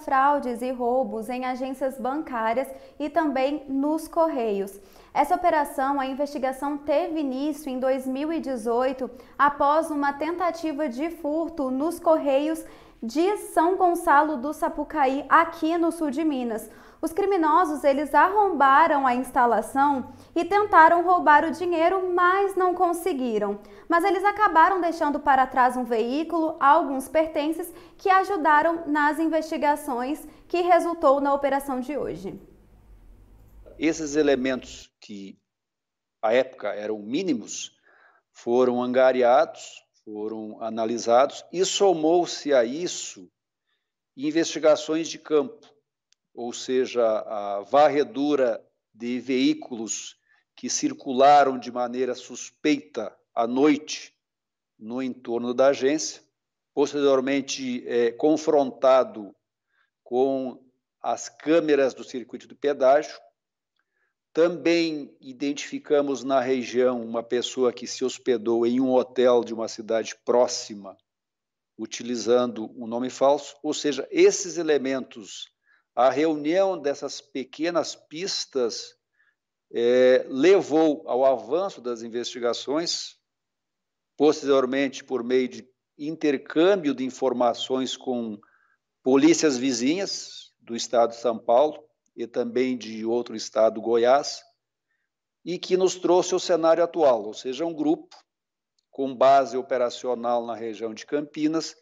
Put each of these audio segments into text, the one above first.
fraudes e roubos em agências bancárias e também nos Correios. Essa operação, a investigação teve início em 2018 após uma tentativa de furto nos Correios de São Gonçalo do Sapucaí, aqui no sul de Minas. Os criminosos eles arrombaram a instalação e tentaram roubar o dinheiro, mas não conseguiram. Mas eles acabaram deixando para trás um veículo, alguns pertences que ajudaram nas investigações que resultou na operação de hoje. Esses elementos que à época eram mínimos foram angariados, foram analisados e somou-se a isso investigações de campo ou seja, a varredura de veículos que circularam de maneira suspeita à noite no entorno da agência, posteriormente é, confrontado com as câmeras do circuito de pedágio. Também identificamos na região uma pessoa que se hospedou em um hotel de uma cidade próxima, utilizando um nome falso, ou seja, esses elementos a reunião dessas pequenas pistas é, levou ao avanço das investigações, posteriormente, por meio de intercâmbio de informações com polícias vizinhas do estado de São Paulo e também de outro estado, Goiás, e que nos trouxe o cenário atual, ou seja, um grupo com base operacional na região de Campinas,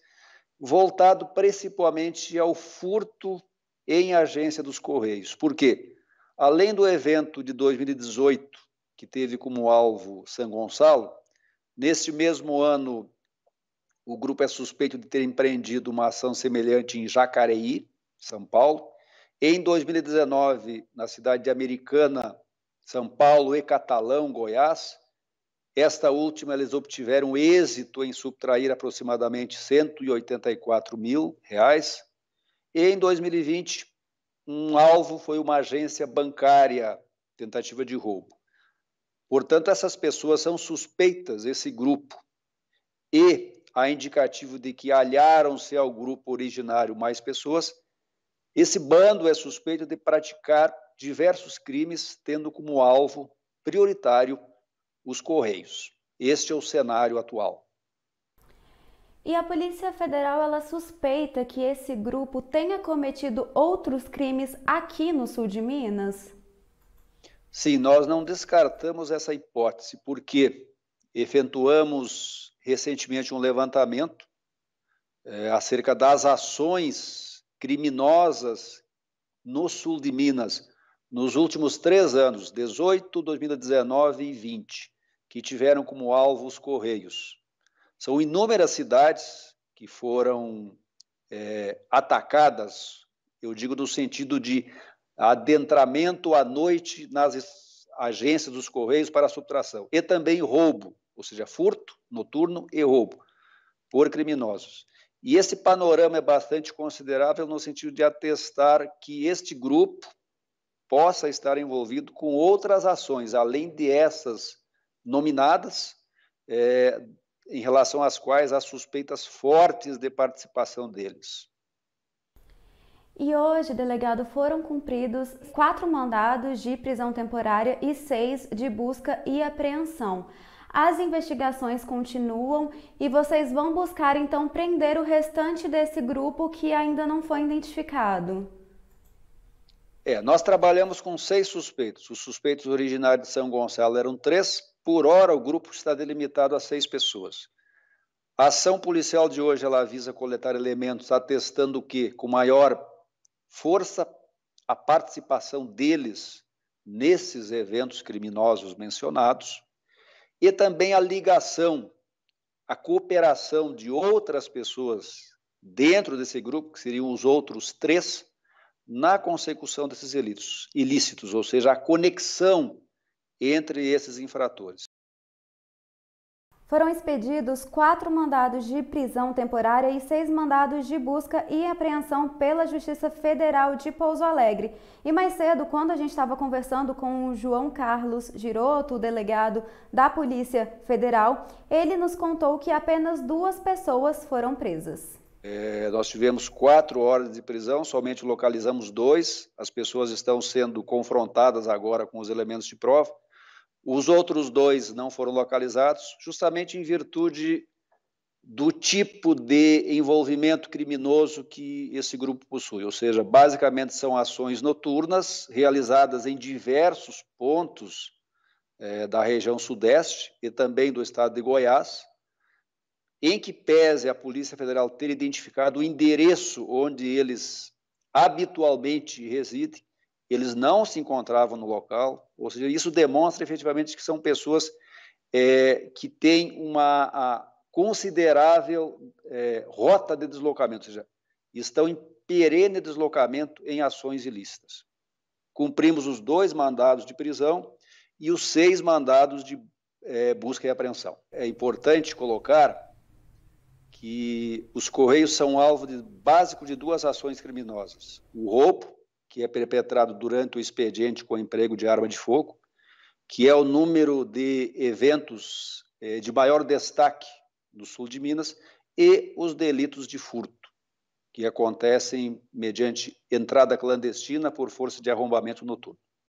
voltado principalmente ao furto em agência dos Correios. Por quê? Além do evento de 2018, que teve como alvo São Gonçalo, nesse mesmo ano o grupo é suspeito de ter empreendido uma ação semelhante em Jacareí, São Paulo. Em 2019, na cidade de Americana, São Paulo e Catalão, Goiás. Esta última, eles obtiveram êxito em subtrair aproximadamente 184 mil reais. E em 2020, um alvo foi uma agência bancária, tentativa de roubo. Portanto, essas pessoas são suspeitas, esse grupo. E há indicativo de que alharam-se ao grupo originário mais pessoas. Esse bando é suspeito de praticar diversos crimes, tendo como alvo prioritário os Correios. Este é o cenário atual. E a Polícia Federal ela suspeita que esse grupo tenha cometido outros crimes aqui no sul de Minas? Sim, nós não descartamos essa hipótese, porque efetuamos recentemente um levantamento é, acerca das ações criminosas no sul de Minas nos últimos três anos, 18, 2019 e 20, que tiveram como alvo os Correios. São inúmeras cidades que foram é, atacadas, eu digo no sentido de adentramento à noite nas agências dos Correios para subtração, e também roubo, ou seja, furto noturno e roubo por criminosos. E esse panorama é bastante considerável no sentido de atestar que este grupo possa estar envolvido com outras ações, além dessas nominadas, é, em relação às quais há suspeitas fortes de participação deles. E hoje, delegado, foram cumpridos quatro mandados de prisão temporária e seis de busca e apreensão. As investigações continuam e vocês vão buscar então prender o restante desse grupo que ainda não foi identificado. É, nós trabalhamos com seis suspeitos. Os suspeitos originários de São Gonçalo eram três, por hora, o grupo está delimitado a seis pessoas. A ação policial de hoje ela coletar elementos atestando que, com maior força, a participação deles nesses eventos criminosos mencionados e também a ligação, a cooperação de outras pessoas dentro desse grupo, que seriam os outros três, na consecução desses delitos ilícitos ou seja, a conexão entre esses infratores. Foram expedidos quatro mandados de prisão temporária e seis mandados de busca e apreensão pela Justiça Federal de Pouso Alegre. E mais cedo, quando a gente estava conversando com o João Carlos Giroto, delegado da Polícia Federal, ele nos contou que apenas duas pessoas foram presas. É, nós tivemos quatro horas de prisão, somente localizamos dois. As pessoas estão sendo confrontadas agora com os elementos de prova. Os outros dois não foram localizados, justamente em virtude do tipo de envolvimento criminoso que esse grupo possui. Ou seja, basicamente são ações noturnas realizadas em diversos pontos é, da região sudeste e também do estado de Goiás, em que pese a Polícia Federal ter identificado o endereço onde eles habitualmente residem, eles não se encontravam no local, ou seja, isso demonstra efetivamente que são pessoas é, que têm uma considerável é, rota de deslocamento, ou seja, estão em perene deslocamento em ações ilícitas. Cumprimos os dois mandados de prisão e os seis mandados de é, busca e apreensão. É importante colocar que os Correios são alvo de, básico de duas ações criminosas: o roubo que é perpetrado durante o expediente com emprego de arma de fogo, que é o número de eventos eh, de maior destaque no sul de Minas, e os delitos de furto, que acontecem mediante entrada clandestina por força de arrombamento noturno.